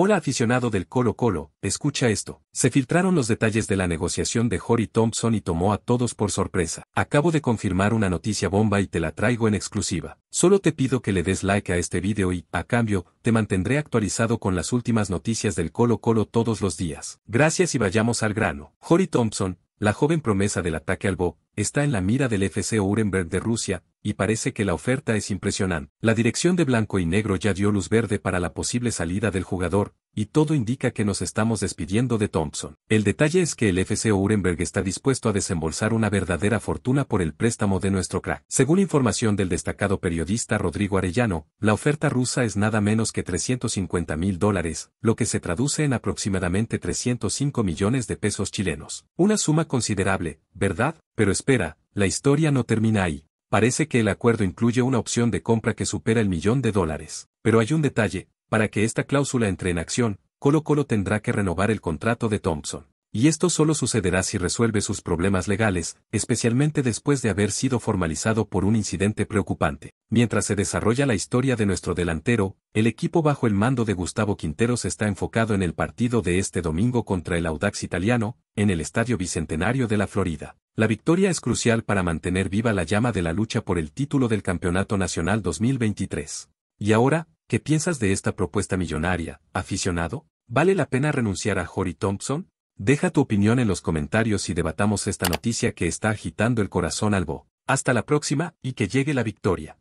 Hola aficionado del Colo Colo, escucha esto. Se filtraron los detalles de la negociación de Jory Thompson y tomó a todos por sorpresa. Acabo de confirmar una noticia bomba y te la traigo en exclusiva. Solo te pido que le des like a este video y, a cambio, te mantendré actualizado con las últimas noticias del Colo Colo todos los días. Gracias y vayamos al grano. Jory Thompson, la joven promesa del ataque al Bo, está en la mira del FC Urenberg de Rusia, y parece que la oferta es impresionante. La dirección de blanco y negro ya dio luz verde para la posible salida del jugador, y todo indica que nos estamos despidiendo de Thompson. El detalle es que el FC Urenberg está dispuesto a desembolsar una verdadera fortuna por el préstamo de nuestro crack. Según información del destacado periodista Rodrigo Arellano, la oferta rusa es nada menos que 350 mil dólares, lo que se traduce en aproximadamente 305 millones de pesos chilenos. Una suma considerable, ¿verdad? Pero espera, la historia no termina ahí parece que el acuerdo incluye una opción de compra que supera el millón de dólares. Pero hay un detalle, para que esta cláusula entre en acción, Colo Colo tendrá que renovar el contrato de Thompson. Y esto solo sucederá si resuelve sus problemas legales, especialmente después de haber sido formalizado por un incidente preocupante. Mientras se desarrolla la historia de nuestro delantero, el equipo bajo el mando de Gustavo Quinteros está enfocado en el partido de este domingo contra el Audax italiano, en el Estadio Bicentenario de la Florida. La victoria es crucial para mantener viva la llama de la lucha por el título del Campeonato Nacional 2023. Y ahora, ¿qué piensas de esta propuesta millonaria, aficionado? ¿Vale la pena renunciar a Jory Thompson? Deja tu opinión en los comentarios y debatamos esta noticia que está agitando el corazón albo. Hasta la próxima y que llegue la victoria.